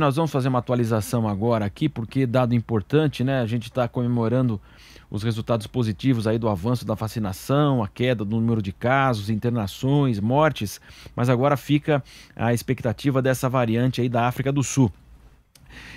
Nós vamos fazer uma atualização agora aqui, porque dado importante, né? A gente está comemorando os resultados positivos aí do avanço da vacinação, a queda do número de casos, internações, mortes, mas agora fica a expectativa dessa variante aí da África do Sul.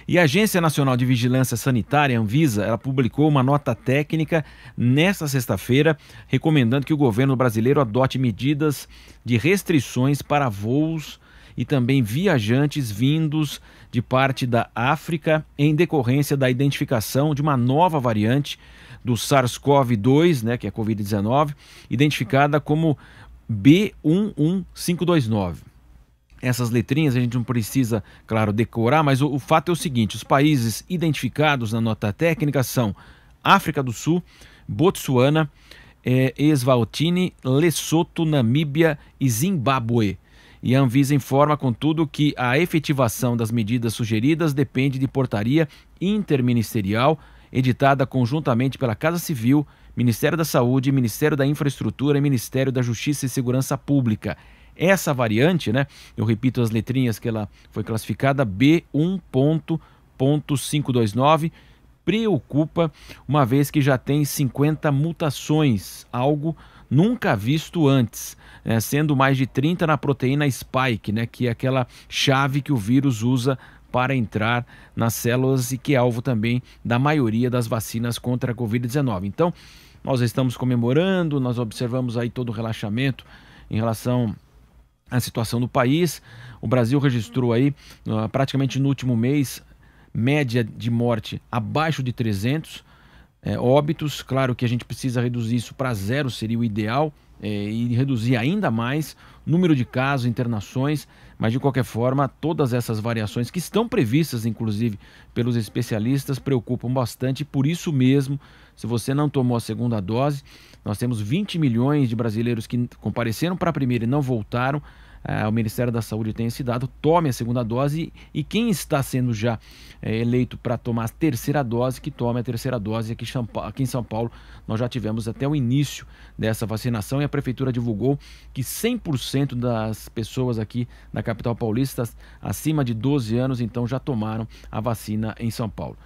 E a Agência Nacional de Vigilância Sanitária, Anvisa, ela publicou uma nota técnica nesta sexta-feira, recomendando que o governo brasileiro adote medidas de restrições para voos e também viajantes vindos de parte da África em decorrência da identificação de uma nova variante do SARS-CoV-2, né, que é a Covid-19, identificada como B11529 essas letrinhas a gente não precisa, claro, decorar, mas o, o, fato é o seguinte: os países identificados na nota técnica são África do Sul, Botsuana, eh, Eswatini, Lesoto, Namíbia e Zimbábue. E a Anvisa informa, contudo, que a efetivação das medidas sugeridas depende de portaria interministerial editada conjuntamente pela Casa Civil, Ministério da Saúde, Ministério da Infraestrutura e Ministério da Justiça e Segurança Pública. Essa variante, né? Eu repito as letrinhas que ela foi classificada B1.529 preocupa, uma vez que já tem 50 mutações, algo nunca visto antes, né? sendo mais de 30 na proteína spike, né? que é aquela chave que o vírus usa para entrar nas células e que é alvo também da maioria das vacinas contra a Covid-19. Então, nós estamos comemorando, nós observamos aí todo o relaxamento em relação à situação do país. O Brasil registrou aí ah, praticamente no último mês média de morte abaixo de 300 é, óbitos. Claro que a gente precisa reduzir isso para zero, seria o ideal, é, e reduzir ainda mais número de casos, internações, mas de qualquer forma, todas essas variações que estão previstas, inclusive, pelos especialistas, preocupam bastante. Por isso mesmo, se você não tomou a segunda dose, nós temos 20 milhões de brasileiros que compareceram para a primeira e não voltaram ah, o Ministério da Saúde tem esse dado, tome a segunda dose e, quem está sendo já é, eleito para tomar a terceira dose, que tome a terceira dose. Aqui, aqui em São Paulo nós já tivemos até o início dessa vacinação e a Prefeitura divulgou que 100% das pessoas aqui na capital paulista acima de 12 anos então já tomaram a vacina em São Paulo.